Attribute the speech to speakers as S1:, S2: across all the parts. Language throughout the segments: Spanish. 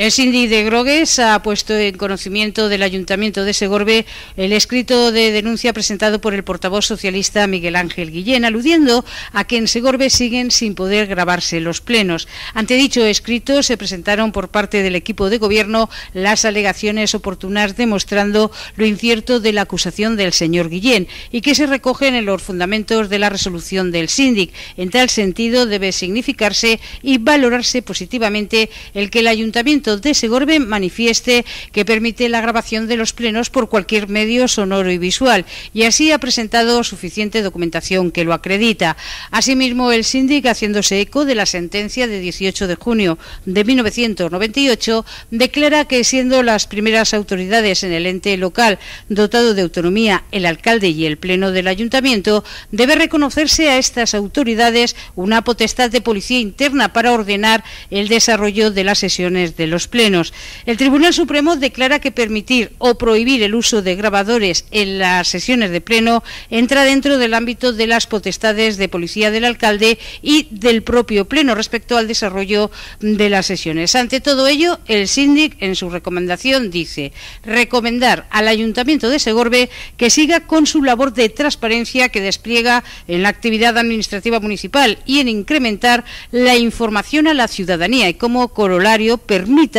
S1: El Síndic de Grogues ha puesto en conocimiento del Ayuntamiento de Segorbe el escrito de denuncia presentado por el portavoz socialista Miguel Ángel Guillén, aludiendo a que en Segorbe siguen sin poder grabarse los plenos. Ante dicho escrito se presentaron por parte del equipo de gobierno las alegaciones oportunas demostrando lo incierto de la acusación del señor Guillén y que se recogen en los fundamentos de la resolución del Síndic. En tal sentido debe significarse y valorarse positivamente el que el Ayuntamiento de Segorbe manifieste que permite la grabación de los plenos por cualquier medio sonoro y visual, y así ha presentado suficiente documentación que lo acredita. Asimismo, el síndic, haciéndose eco de la sentencia de 18 de junio de 1998, declara que siendo las primeras autoridades en el ente local dotado de autonomía el alcalde y el pleno del ayuntamiento, debe reconocerse a estas autoridades una potestad de policía interna para ordenar el desarrollo de las sesiones de los plenos. El Tribunal Supremo declara que permitir o prohibir el uso de grabadores en las sesiones de pleno entra dentro del ámbito de las potestades de policía del alcalde y del propio pleno respecto al desarrollo de las sesiones. Ante todo ello, el síndic en su recomendación dice recomendar al Ayuntamiento de Segorbe que siga con su labor de transparencia que despliega en la actividad administrativa municipal y en incrementar la información a la ciudadanía y como corolario permite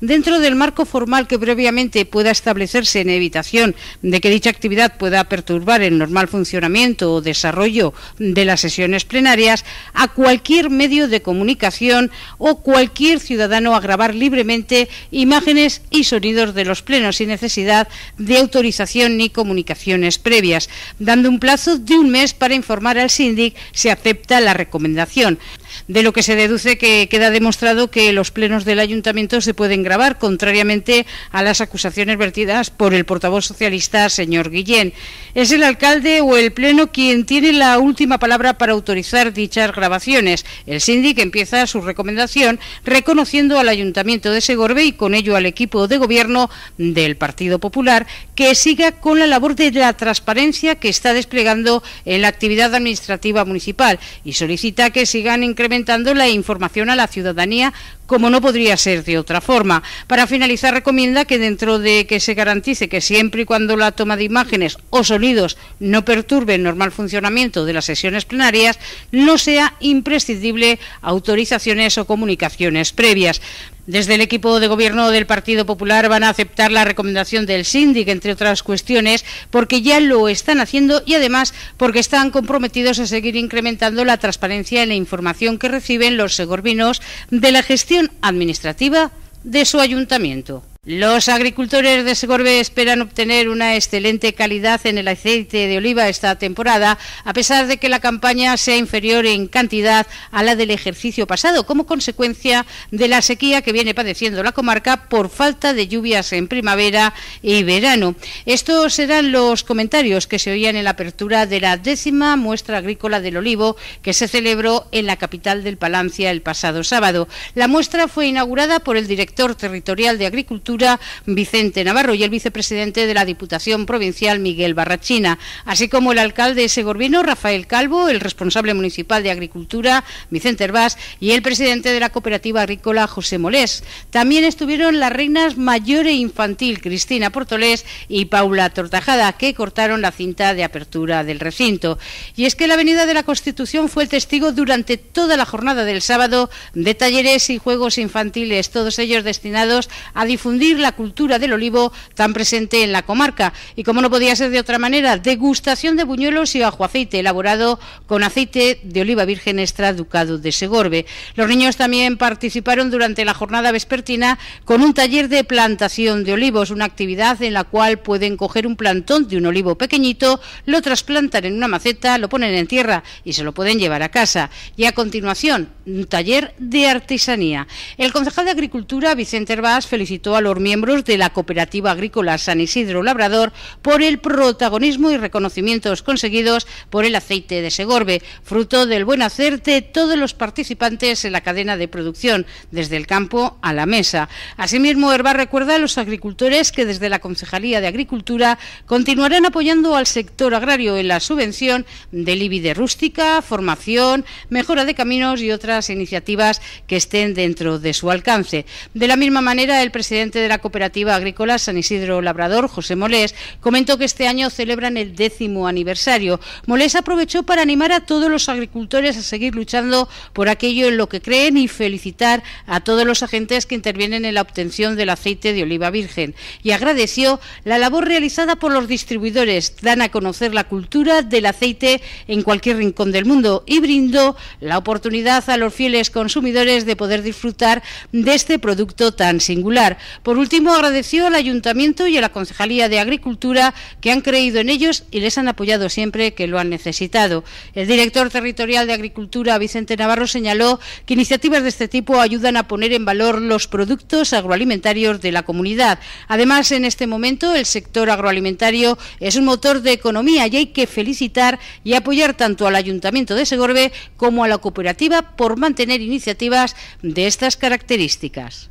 S1: dentro del marco formal que previamente pueda establecerse en evitación de que dicha actividad pueda perturbar el normal funcionamiento o desarrollo de las sesiones plenarias a cualquier medio de comunicación o cualquier ciudadano a grabar libremente imágenes y sonidos de los plenos sin necesidad de autorización ni comunicaciones previas, dando un plazo de un mes para informar al síndic si acepta la recomendación. De lo que se deduce que queda demostrado que los plenos del ayuntamiento se pueden grabar, contrariamente a las acusaciones vertidas por el portavoz socialista, señor Guillén. Es el alcalde o el Pleno quien tiene la última palabra para autorizar dichas grabaciones. El síndic empieza su recomendación reconociendo al Ayuntamiento de Segorbe y con ello al equipo de gobierno del Partido Popular que siga con la labor de la transparencia que está desplegando en la actividad administrativa municipal y solicita que sigan incrementando la información a la ciudadanía como no podría ser de otra forma. Para finalizar, recomienda que dentro de que se garantice que siempre y cuando la toma de imágenes o sonidos no perturbe el normal funcionamiento de las sesiones plenarias, no sea imprescindible autorizaciones o comunicaciones previas. Desde el equipo de gobierno del Partido Popular van a aceptar la recomendación del síndic, entre otras cuestiones, porque ya lo están haciendo y además porque están comprometidos a seguir incrementando la transparencia en la información que reciben los segorvinos de la gestión administrativa de su ayuntamiento. Los agricultores de Segorbe esperan obtener una excelente calidad en el aceite de oliva esta temporada, a pesar de que la campaña sea inferior en cantidad a la del ejercicio pasado, como consecuencia de la sequía que viene padeciendo la comarca por falta de lluvias en primavera y verano. Estos eran los comentarios que se oían en la apertura de la décima muestra agrícola del olivo que se celebró en la capital del Palancia el pasado sábado. La muestra fue inaugurada por el director territorial de Agricultura Vicente Navarro, y el vicepresidente de la Diputación Provincial, Miguel Barrachina, así como el alcalde segorbino, Rafael Calvo, el responsable municipal de Agricultura, Vicente Herbás, y el presidente de la Cooperativa Agrícola, José Molés. También estuvieron las reinas mayor e infantil, Cristina Portolés y Paula Tortajada, que cortaron la cinta de apertura del recinto. Y es que la Avenida de la Constitución fue el testigo durante toda la jornada del sábado de talleres y juegos infantiles, todos ellos destinados a difundir la cultura del olivo tan presente en la comarca. Y como no podía ser de otra manera, degustación de buñuelos y ajo aceite elaborado con aceite de oliva virgen extra ducado de Segorbe. Los niños también participaron durante la jornada vespertina con un taller de plantación de olivos, una actividad en la cual pueden coger un plantón de un olivo pequeñito, lo trasplantan en una maceta, lo ponen en tierra y se lo pueden llevar a casa. Y a continuación, un taller de artesanía. El concejal de Agricultura, Vicente Herbás, felicitó a los miembros de la Cooperativa Agrícola San Isidro Labrador por el protagonismo y reconocimientos conseguidos por el aceite de Segorbe, fruto del buen hacer de todos los participantes en la cadena de producción, desde el campo a la mesa. Asimismo, Herba recuerda a los agricultores que desde la Concejalía de Agricultura continuarán apoyando al sector agrario en la subvención de libide rústica, formación, mejora de caminos y otras iniciativas que estén dentro de su alcance. De la misma manera, el presidente de la Cooperativa Agrícola San Isidro Labrador, José Molés, comentó que este año celebran el décimo aniversario. Molés aprovechó para animar a todos los agricultores a seguir luchando por aquello en lo que creen y felicitar a todos los agentes que intervienen en la obtención del aceite de oliva virgen. Y agradeció la labor realizada por los distribuidores, dan a conocer la cultura del aceite en cualquier rincón del mundo y brindó la oportunidad a los fieles consumidores de poder disfrutar de este producto tan singular. Por último, agradeció al Ayuntamiento y a la Concejalía de Agricultura que han creído en ellos y les han apoyado siempre que lo han necesitado. El director territorial de Agricultura, Vicente Navarro, señaló que iniciativas de este tipo ayudan a poner en valor los productos agroalimentarios de la comunidad. Además, en este momento, el sector agroalimentario es un motor de economía y hay que felicitar y apoyar tanto al Ayuntamiento de Segorbe como a la cooperativa por mantener iniciativas de estas características.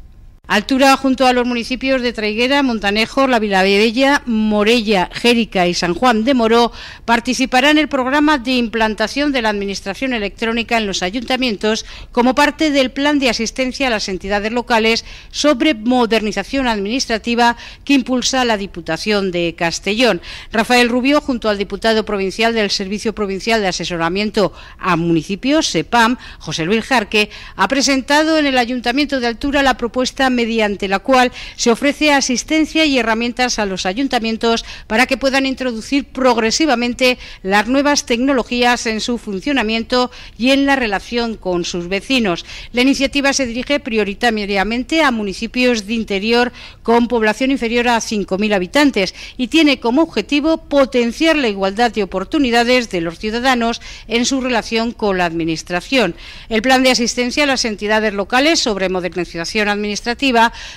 S1: Altura junto a los municipios de Traiguera, Montanejo, La Vilavella, Morella, Jérica y San Juan de Moró participará en el programa de implantación de la Administración Electrónica en los ayuntamientos como parte del plan de asistencia a las entidades locales sobre modernización administrativa que impulsa la Diputación de Castellón. Rafael Rubio, junto al diputado provincial del Servicio Provincial de Asesoramiento a Municipios, SEPAM, José Luis Jarque, ha presentado en el Ayuntamiento de Altura la propuesta mediante la cual se ofrece asistencia y herramientas a los ayuntamientos para que puedan introducir progresivamente las nuevas tecnologías en su funcionamiento y en la relación con sus vecinos. La iniciativa se dirige prioritariamente a municipios de interior con población inferior a 5.000 habitantes y tiene como objetivo potenciar la igualdad de oportunidades de los ciudadanos en su relación con la Administración. El plan de asistencia a las entidades locales sobre modernización administrativa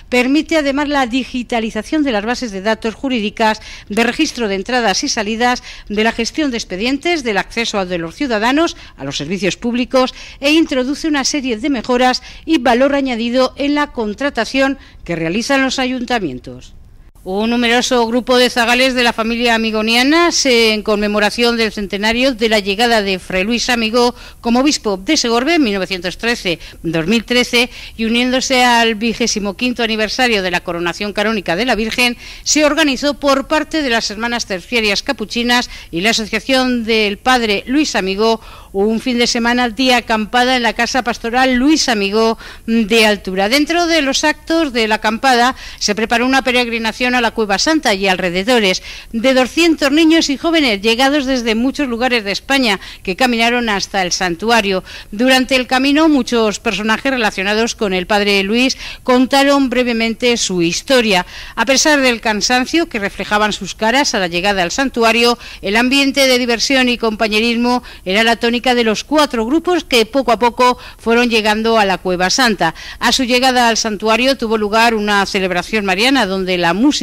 S1: permite además la digitalización de las bases de datos jurídicas de registro de entradas y salidas, de la gestión de expedientes, del acceso de los ciudadanos a los servicios públicos e introduce una serie de mejoras y valor añadido en la contratación que realizan los ayuntamientos. Un numeroso grupo de zagales de la familia amigoniana en conmemoración del centenario de la llegada de Fray Luis Amigo como obispo de Segorbe en 1913-2013 y uniéndose al vigésimo quinto aniversario de la coronación canónica de la Virgen, se organizó por parte de las hermanas terciarias capuchinas y la asociación del padre Luis Amigo un fin de semana día acampada en la casa pastoral Luis Amigo de Altura. Dentro de los actos de la acampada se preparó una peregrinación a la Cueva Santa y alrededores de 200 niños y jóvenes llegados desde muchos lugares de España que caminaron hasta el santuario. Durante el camino muchos personajes relacionados con el padre Luis contaron brevemente su historia. A pesar del cansancio que reflejaban sus caras a la llegada al santuario, el ambiente de diversión y compañerismo era la tónica de los cuatro grupos que poco a poco fueron llegando a la Cueva Santa. A su llegada al santuario tuvo lugar una celebración mariana donde la música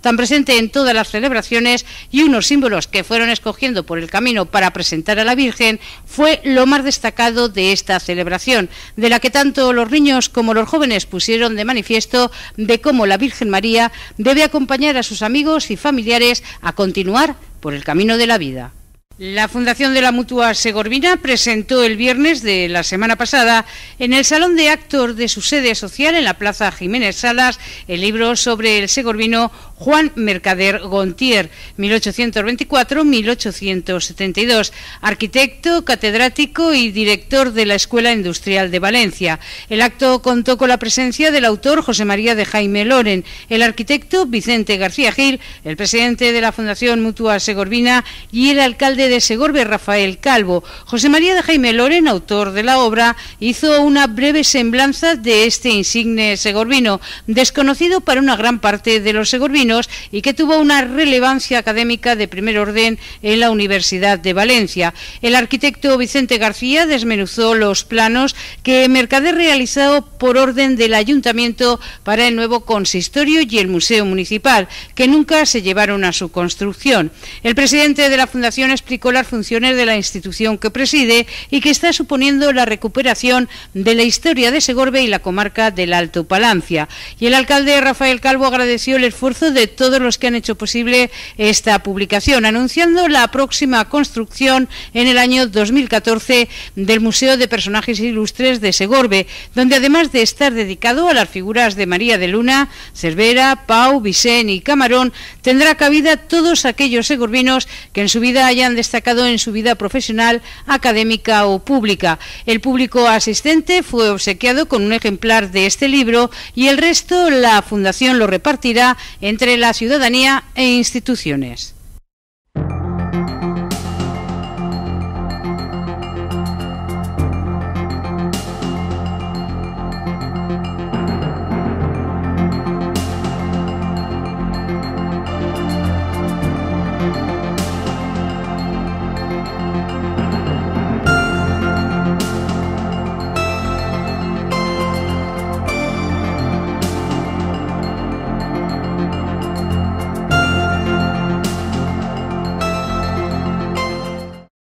S1: tan presente en todas las celebraciones y unos símbolos que fueron escogiendo por el camino para presentar a la Virgen fue lo más destacado de esta celebración, de la que tanto los niños como los jóvenes pusieron de manifiesto de cómo la Virgen María debe acompañar a sus amigos y familiares a continuar por el camino de la vida. La Fundación de la Mutua Segorvina presentó el viernes de la semana pasada en el Salón de Actos de su sede social en la Plaza Jiménez Salas el libro sobre el segorbino Juan Mercader Gontier, 1824-1872, arquitecto, catedrático y director de la Escuela Industrial de Valencia. El acto contó con la presencia del autor José María de Jaime Loren, el arquitecto Vicente García Gil, el presidente de la Fundación Mutua Segorvina y el alcalde de de Segorbe Rafael Calvo. José María de Jaime Loren, autor de la obra, hizo una breve semblanza de este insigne segorbino, desconocido para una gran parte de los segorbinos y que tuvo una relevancia académica de primer orden en la Universidad de Valencia. El arquitecto Vicente García desmenuzó los planos que Mercader realizó por orden del ayuntamiento para el nuevo consistorio y el museo municipal, que nunca se llevaron a su construcción. El presidente de la Fundación las funciones de la institución que preside y que está suponiendo la recuperación de la historia de Segorbe y la comarca del Alto Palancia. Y el alcalde Rafael Calvo agradeció el esfuerzo de todos los que han hecho posible esta publicación, anunciando la próxima construcción en el año 2014 del Museo de Personajes Ilustres de Segorbe, donde además de estar dedicado a las figuras de María de Luna, Cervera, Pau, Vicen y Camarón, tendrá cabida todos aquellos segorbinos que en su vida hayan destacado en su vida profesional, académica o pública. El público asistente fue obsequiado con un ejemplar de este libro y el resto la Fundación lo repartirá entre la ciudadanía e instituciones.